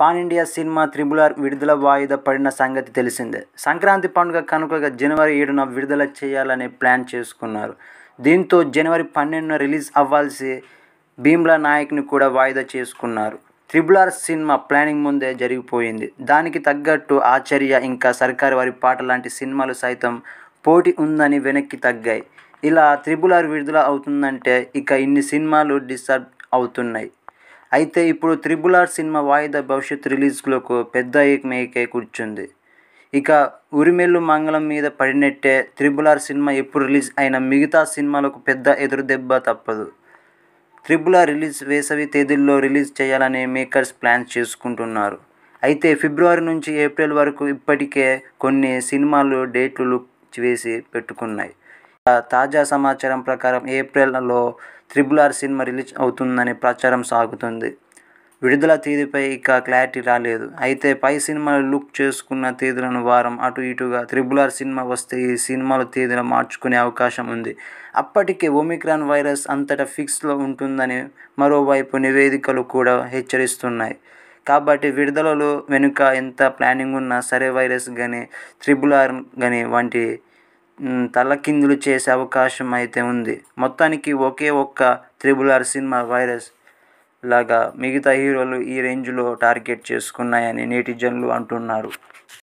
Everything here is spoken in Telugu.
pan India cinema triple R విడుదల వాయిదా పడిన సంగతి తెలిసిందే సంక్రాంతి పండుగ కనుకగా జనవరి ఏడున విడుదల చేయాలని ప్లాన్ చేసుకున్నారు దీంతో జనవరి పన్నెండున రిలీజ్ అవ్వాల్సి భీమ్లా నాయక్ని కూడా వాయిదా చేసుకున్నారు త్రిబుల్ ఆర్ సినిమా ప్లానింగ్ ముందే జరిగిపోయింది దానికి తగ్గట్టు ఆచార్య ఇంకా సర్కారు వారి పాట లాంటి సినిమాలు సైతం పోటీ ఉందని వెనక్కి తగ్గాయి ఇలా త్రిబుల్ ఆర్ విడుదల అవుతుందంటే ఇక ఇన్ని సినిమాలు డిస్టర్బ్ అవుతున్నాయి అయితే ఇప్పుడు త్రిబుల్ ఆర్ సినిమా వాయిదా భవిష్యత్ రిలీజ్లకు పెద్ద ఏకమేకే కూర్చుంది ఇక ఉరిమెల్లు మంగళం మీద పడినట్టే త్రిబుల్ ఆర్ సినిమా ఎప్పుడు రిలీజ్ అయిన మిగతా సినిమాలకు పెద్ద ఎదురు దెబ్బ తప్పదు త్రిబుల్ ఆర్ రిలీజ్ వేసవి తేదీల్లో రిలీజ్ చేయాలని మేకర్స్ ప్లాన్ చేసుకుంటున్నారు అయితే ఫిబ్రవరి నుంచి ఏప్రిల్ వరకు ఇప్పటికే కొన్ని సినిమాలు డేట్లు వేసి పెట్టుకున్నాయి తాజా సమాచారం ప్రకారం ఏప్రిల్లో త్రిబుల్ ఆర్ సినిమా రిలీజ్ అవుతుందని ప్రచారం సాగుతుంది విడుదల తేదీపై ఇక క్లారిటీ రాలేదు అయితే పై సినిమాలు లుక్ చేసుకున్న తేదీలను వారం అటు ఇటుగా త్రిబుల్ ఆర్ సినిమా వస్తే ఈ సినిమాల తేదీలు మార్చుకునే అవకాశం ఉంది అప్పటికే ఒమిక్రాన్ వైరస్ అంతటా ఫిక్స్లో ఉంటుందని మరోవైపు నివేదికలు కూడా హెచ్చరిస్తున్నాయి కాబట్టి విడుదలలో వెనుక ఎంత ప్లానింగ్ ఉన్నా సరే వైరస్ కానీ త్రిబుల్ ఆర్ కానీ వంటి తలకిందులు చేసే అవకాశం అయితే ఉంది మొత్తానికి ఒకే ఒక్క త్రిబుల్ ఆర్ సినిమా వైరస్ లాగా మిగతా హీరోలు ఈ రేంజ్లో టార్గెట్ చేసుకున్నాయని నెటిజన్లు అంటున్నారు